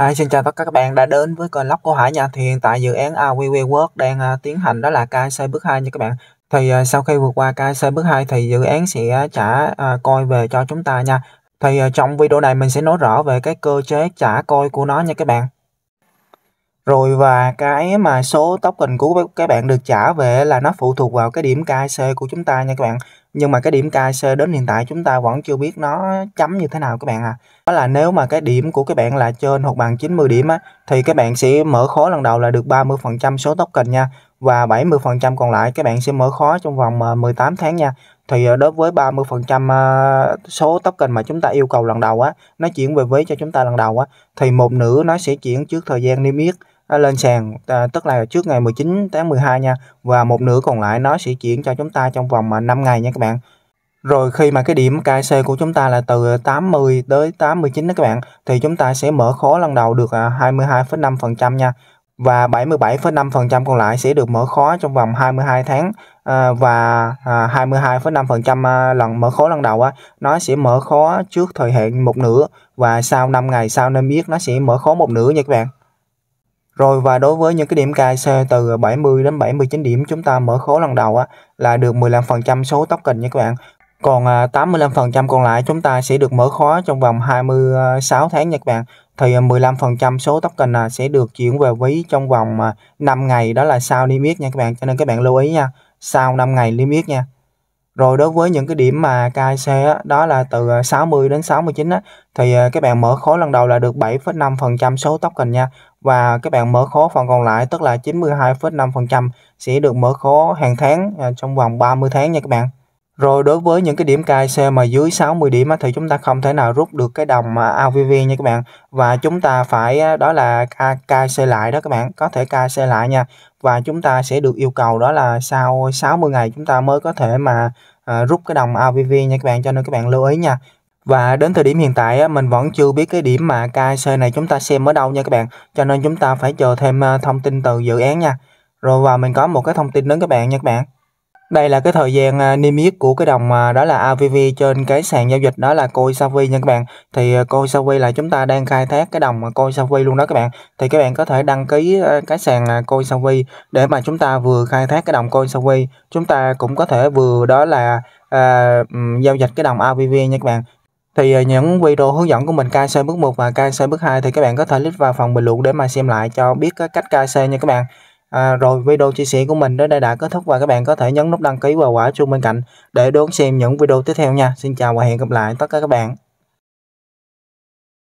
Hi, xin chào tất cả các bạn đã đến với kênh Lóc của Hải nha. Thì hiện tại dự án AWW Work đang uh, tiến hành đó là KC bước 2 nha các bạn. Thì uh, sau khi vượt qua KC bước 2 thì dự án sẽ à, trả uh, coi về cho chúng ta nha. Thì uh, trong video này mình sẽ nói rõ về cái cơ chế trả coi của nó nha các bạn. Rồi và cái mà số token của các bạn được trả về là nó phụ thuộc vào cái điểm KC của chúng ta nha các bạn nhưng mà cái điểm KC đến hiện tại chúng ta vẫn chưa biết nó chấm như thế nào các bạn à đó là nếu mà cái điểm của các bạn là trên hoặc bằng 90 điểm á thì các bạn sẽ mở khó lần đầu là được 30% số token nha và 70% còn lại các bạn sẽ mở khó trong vòng 18 ờ, tháng nha thì ờ, đối với 30% ờ, số token mà chúng ta yêu cầu lần đầu á nó chuyển về với cho chúng ta lần đầu á thì một nửa nó sẽ chuyển trước thời gian niêm yết lên sàn à, tức là trước ngày 19 tháng 12 nha và một nửa còn lại nó sẽ chuyển cho chúng ta trong vòng mà 5 ngày nha các bạn rồi khi mà cái điểm KC của chúng ta là từ 80 tới 89 đó các bạn thì chúng ta sẽ mở khố lần đầu được 22,5% à, nha và 77,5% còn lại sẽ được mở khóa trong vòng 22 tháng à, và 22,5% lần mở khóa lần đầu á nó sẽ mở khóa trước thời hạn một nửa và sau 5 ngày sau nên biết nó sẽ mở khóa một nửa nha các bạn. Rồi và đối với những cái điểm KC từ 70 đến 79 điểm chúng ta mở khố lần đầu á là được 15% số token nha các bạn. Còn 85% à, còn lại chúng ta sẽ được mở khóa trong vòng 26 tháng nha các bạn. Thì 15% à, số token à, sẽ được chuyển về ví trong vòng 5 ngày đó là sau niêm nha các bạn. Cho nên các bạn lưu ý nha. Sau 5 ngày niêm nha. Rồi đối với những cái điểm mà KIC á, đó là từ 60 à, đến 69 á, thì à, các bạn mở khối lần đầu là được 7,5% số token nha. Và các bạn mở khối phần còn lại tức là 92,5% sẽ được mở khối hàng tháng à, trong vòng 30 tháng nha các bạn. Rồi đối với những cái điểm KIC mà dưới 60 điểm thì chúng ta không thể nào rút được cái đồng à, AVV nha các bạn. Và chúng ta phải đó là KIC lại đó các bạn, có thể KIC lại nha. Và chúng ta sẽ được yêu cầu đó là sau 60 ngày chúng ta mới có thể mà à, rút cái đồng AVV nha các bạn, cho nên các bạn lưu ý nha. Và đến thời điểm hiện tại mình vẫn chưa biết cái điểm mà KIC này chúng ta xem ở đâu nha các bạn. Cho nên chúng ta phải chờ thêm à, thông tin từ dự án nha. Rồi và mình có một cái thông tin đến các bạn nha các bạn. Đây là cái thời gian à, niêm yết của cái đồng à, đó là AVV trên cái sàn giao dịch đó là coi Savi nha các bạn. Thì coi à, Savi là chúng ta đang khai thác cái đồng coi Savi luôn đó các bạn. Thì các bạn có thể đăng ký cái sàn coi Savi để mà chúng ta vừa khai thác cái đồng coi Savi, chúng ta cũng có thể vừa đó là à, giao dịch cái đồng AVV nha các bạn. Thì những video hướng dẫn của mình KC bước 1 và KC bước 2 thì các bạn có thể click vào phần bình luận để mà xem lại cho biết cách KC nha các bạn. À, rồi video chia sẻ của mình đến đây đã kết thúc và các bạn có thể nhấn nút đăng ký và quả chuông bên cạnh để đón xem những video tiếp theo nha. Xin chào và hẹn gặp lại tất cả các bạn.